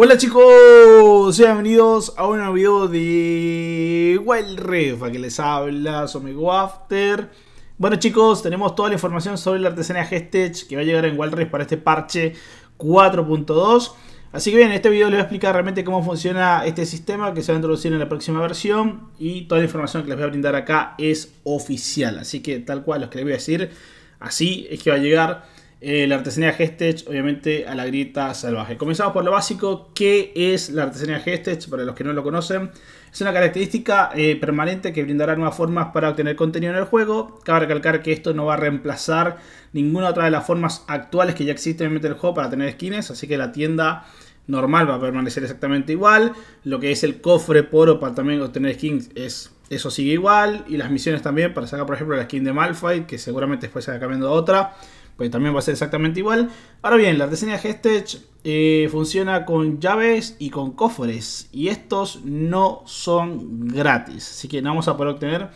Hola chicos, bienvenidos a un nuevo video de Wild Rift, que les habla soy After. Bueno chicos, tenemos toda la información sobre la artesanía g que va a llegar en Wild para este parche 4.2. Así que bien, en este video les voy a explicar realmente cómo funciona este sistema que se va a introducir en la próxima versión y toda la información que les voy a brindar acá es oficial. Así que tal cual, lo que les voy a decir, así es que va a llegar eh, la artesanía Gestech, obviamente a la grita salvaje. Comenzamos por lo básico, ¿qué es la artesanía Gestech? Para los que no lo conocen, es una característica eh, permanente que brindará nuevas formas para obtener contenido en el juego. Cabe recalcar que esto no va a reemplazar ninguna otra de las formas actuales que ya existen en el juego para tener skins, así que la tienda normal va a permanecer exactamente igual. Lo que es el cofre poro para también obtener skins es eso sigue igual. Y las misiones también para sacar, por ejemplo, la skin de Malphite, que seguramente después se va cambiando a otra pues también va a ser exactamente igual. Ahora bien, la artesanía Hestech eh, funciona con llaves y con cofres. Y estos no son gratis. Así que no vamos a poder obtener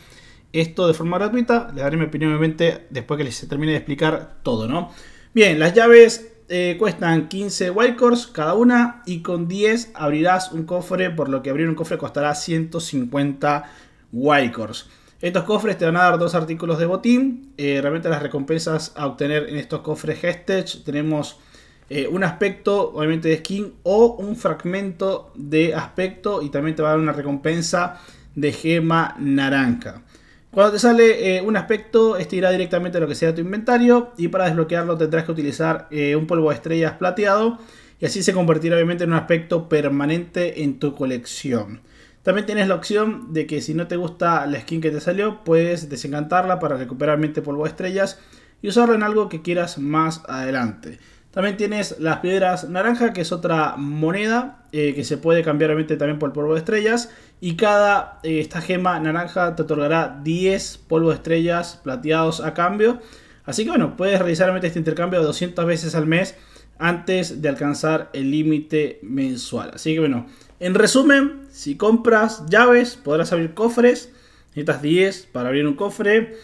esto de forma gratuita. Les daré mi opinión obviamente después que les termine de explicar todo, ¿no? Bien, las llaves eh, cuestan 15 Wildcores cada una y con 10 abrirás un cofre, por lo que abrir un cofre costará 150 Wildcores. Estos cofres te van a dar dos artículos de botín. Eh, realmente las recompensas a obtener en estos cofres Hestech tenemos eh, un aspecto, obviamente de skin, o un fragmento de aspecto y también te va a dar una recompensa de gema naranja. Cuando te sale eh, un aspecto, este irá directamente a lo que sea tu inventario y para desbloquearlo tendrás que utilizar un polvo de estrellas plateado y así se convertirá obviamente en un aspecto permanente en tu colección. También tienes la opción de que si no te gusta la skin que te salió, puedes desencantarla para recuperar polvo de estrellas y usarlo en algo que quieras más adelante. También tienes las piedras naranja, que es otra moneda eh, que se puede cambiar también por polvo de estrellas. Y cada eh, esta gema naranja te otorgará 10 polvo de estrellas plateados a cambio. Así que bueno, puedes realizar este intercambio 200 veces al mes antes de alcanzar el límite mensual. Así que bueno, en resumen, si compras llaves, podrás abrir cofres. Necesitas 10 para abrir un cofre.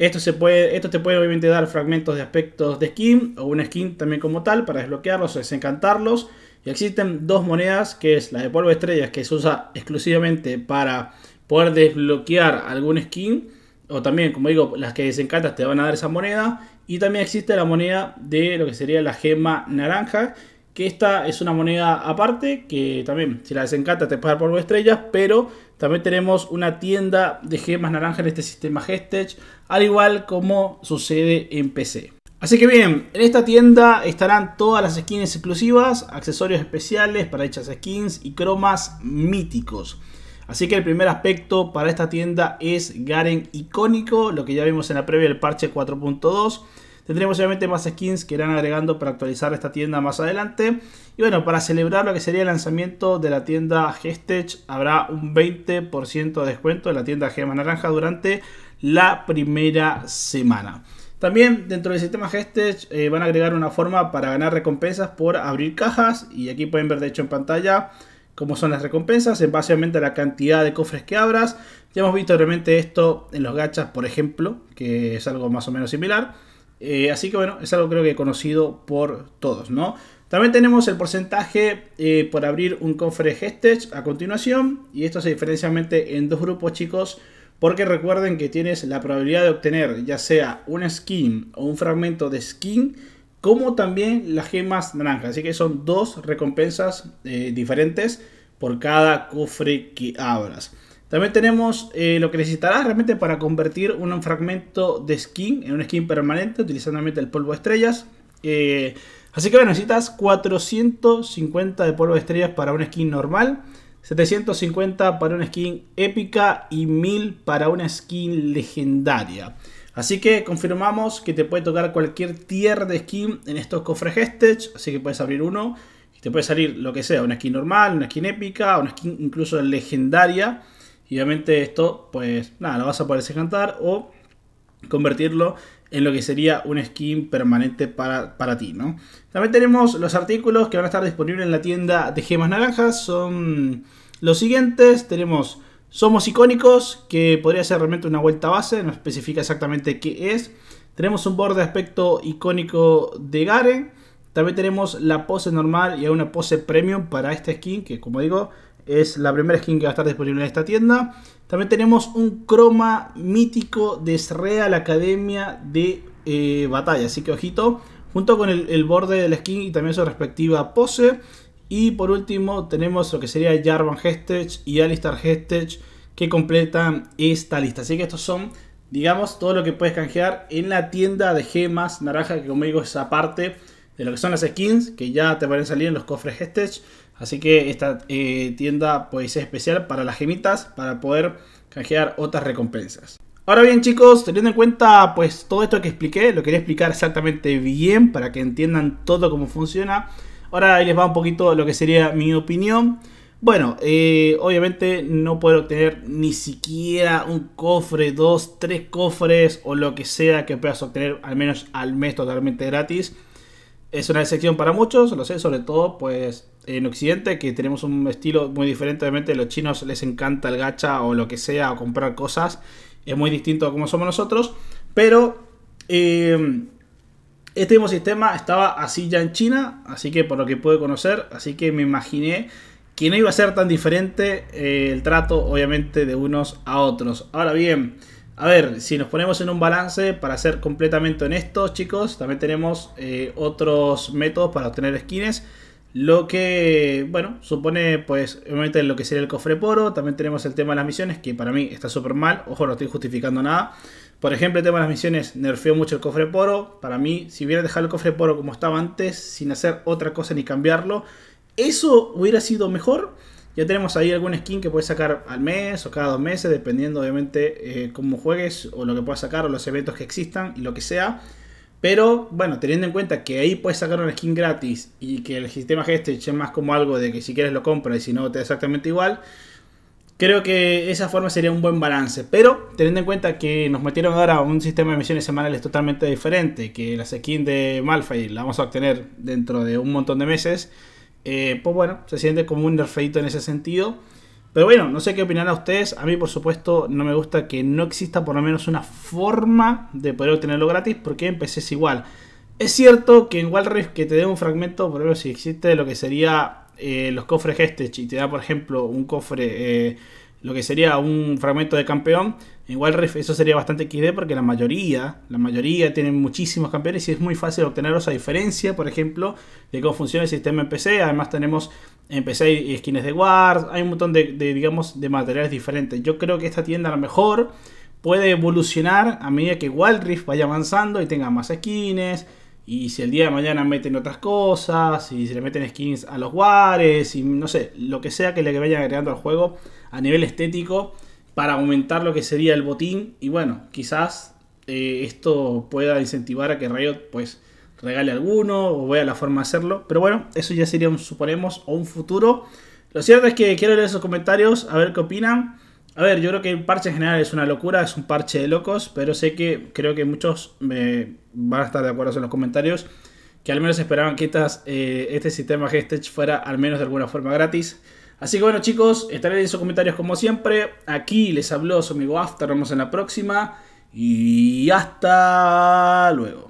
Esto, se puede, esto te puede obviamente dar fragmentos de aspectos de skin o una skin también como tal para desbloquearlos o desencantarlos. Y existen dos monedas, que es la de polvo estrellas que se usa exclusivamente para poder desbloquear algún skin. O también, como digo, las que desencantas te van a dar esa moneda. Y también existe la moneda de lo que sería la gema naranja, que esta es una moneda aparte, que también si la desencanta te puede dar por de estrellas, pero también tenemos una tienda de gemas naranja en este sistema Gestech, al igual como sucede en PC. Así que bien, en esta tienda estarán todas las skins exclusivas, accesorios especiales para dichas skins y cromas míticos. Así que el primer aspecto para esta tienda es Garen icónico, lo que ya vimos en la previa del parche 4.2. Tendremos obviamente más skins que irán agregando para actualizar esta tienda más adelante. Y bueno, para celebrar lo que sería el lanzamiento de la tienda Gestech, habrá un 20% de descuento en la tienda Gema Naranja durante la primera semana. También dentro del sistema Gestech eh, van a agregar una forma para ganar recompensas por abrir cajas. Y aquí pueden ver de hecho en pantalla cómo son las recompensas en base a la cantidad de cofres que abras. Ya hemos visto realmente esto en los gachas, por ejemplo, que es algo más o menos similar. Eh, así que bueno, es algo creo que conocido por todos, ¿no? También tenemos el porcentaje eh, por abrir un cofre Hestage a continuación. Y esto se diferencia en dos grupos, chicos. Porque recuerden que tienes la probabilidad de obtener ya sea una skin o un fragmento de skin. Como también las gemas naranjas. Así que son dos recompensas eh, diferentes por cada cofre que abras. También tenemos eh, lo que necesitarás realmente para convertir un fragmento de skin en un skin permanente utilizando el polvo de estrellas. Eh, así que bueno, necesitas 450 de polvo de estrellas para un skin normal, 750 para una skin épica y 1000 para una skin legendaria. Así que confirmamos que te puede tocar cualquier tier de skin en estos cofres Hestech, así que puedes abrir uno y te puede salir lo que sea, una skin normal, una skin épica, una skin incluso legendaria. Y obviamente esto, pues nada, lo vas a poder cantar o convertirlo en lo que sería un skin permanente para, para, ti, ¿no? También tenemos los artículos que van a estar disponibles en la tienda de gemas naranjas. Son los siguientes. Tenemos Somos Icónicos, que podría ser realmente una vuelta base, no especifica exactamente qué es. Tenemos un borde de aspecto icónico de Garen. También tenemos la pose normal y una pose premium para esta skin, que como digo, es la primera skin que va a estar disponible en esta tienda. También tenemos un croma mítico de Sreal Academia de eh, Batalla. Así que ojito, junto con el, borde de la skin y también su respectiva pose. Y por último tenemos lo que sería Jarvan Hestech y Alistar Hestech que completan esta lista. Así que estos son, digamos, todo lo que puedes canjear en la tienda de gemas naranja que como digo es aparte de lo que son las skins que ya te van a salir en los cofres Hestech. Así que esta eh, tienda puede ser especial para las gemitas para poder canjear otras recompensas. Ahora bien chicos, teniendo en cuenta pues todo esto que expliqué, lo quería explicar exactamente bien para que entiendan todo cómo funciona. Ahora ahí les va un poquito lo que sería mi opinión. Bueno, eh, obviamente no puedo obtener ni siquiera un cofre, dos, tres cofres o lo que sea que puedas obtener al menos al mes totalmente gratis es una decepción para muchos, lo sé, sobre todo pues en Occidente, que tenemos un estilo muy diferente. Obviamente, a los chinos les encanta el gacha o lo que sea, o comprar cosas. Es muy distinto a como somos nosotros. Pero em, este mismo sistema estaba así ya en China, así que por lo que pude conocer, así que me imaginé que no iba a ser tan diferente eh, el trato, obviamente, de unos a otros. Ahora bien. A ver, si nos ponemos en un balance, para ser completamente honestos, chicos, también tenemos eh, otros métodos para obtener skins. Lo que, bueno, supone, pues, obviamente lo que sería el cofre poro. También tenemos el tema de las misiones, que para mí está súper mal. Ojo, no estoy justificando nada. Por ejemplo, el tema de las misiones nerfeó mucho el cofre poro. Para mí, si hubiera dejado el cofre poro como estaba antes, sin hacer otra cosa ni cambiarlo, eso hubiera sido mejor. Ya tenemos ahí algún skin que puedes sacar al mes o cada dos meses, dependiendo obviamente eh, cómo juegues o lo que puedas sacar o los eventos que existan y lo que sea. Pero bueno, teniendo en cuenta que ahí puedes sacar una skin gratis y que el sistema geste es más como algo de que si quieres lo compras y si no te da exactamente igual, creo que esa forma sería un buen balance. Pero teniendo en cuenta que nos metieron ahora un sistema de misiones semanales totalmente diferente, que las skins de Malphite la vamos a obtener dentro de un montón de meses eh, pues bueno, se siente como un nerfeito en ese sentido. Pero bueno, no sé qué a ustedes. A mí, por supuesto, no me gusta que no exista por lo menos una forma de poder obtenerlo gratis, porque en PC es igual. Es cierto que en Walrus que te dé un fragmento, por ejemplo, si existe lo que sería eh, los cofres este y te da, por ejemplo, un cofre, eh, lo que sería un fragmento de campeón, Igual eso sería bastante XD porque la mayoría, la mayoría tienen muchísimos campeones y es muy fácil obtenerlos a diferencia, por ejemplo, de cómo funciona el sistema en PC. Además tenemos en PC skins de Wars, hay un montón de, digamos, de materiales diferentes. Yo creo que esta tienda a lo mejor puede evolucionar a medida que Wild Rift vaya avanzando y tenga más skins. Y si el día de mañana meten otras cosas, y se le meten skins a los Wares, y no sé, lo que sea que le vayan agregando al juego a nivel estético para aumentar lo que sería el botín. Y bueno, quizás eh, esto pueda incentivar a que Riot pues regale alguno o vea la forma de hacerlo. Pero bueno, eso ya sería un suponemos o un futuro. Lo cierto es que quiero leer esos comentarios, a ver qué opinan. A ver, yo creo que el parche en general es una locura, es un parche de locos, pero sé que creo que muchos me eh, van a estar de acuerdo en los comentarios que al menos esperaban que eh, este sistema g fuera al menos de alguna forma gratis. Así que bueno chicos, estaré en sus comentarios como siempre. Aquí les habló su amigo After, nos vemos en la próxima. Y hasta luego.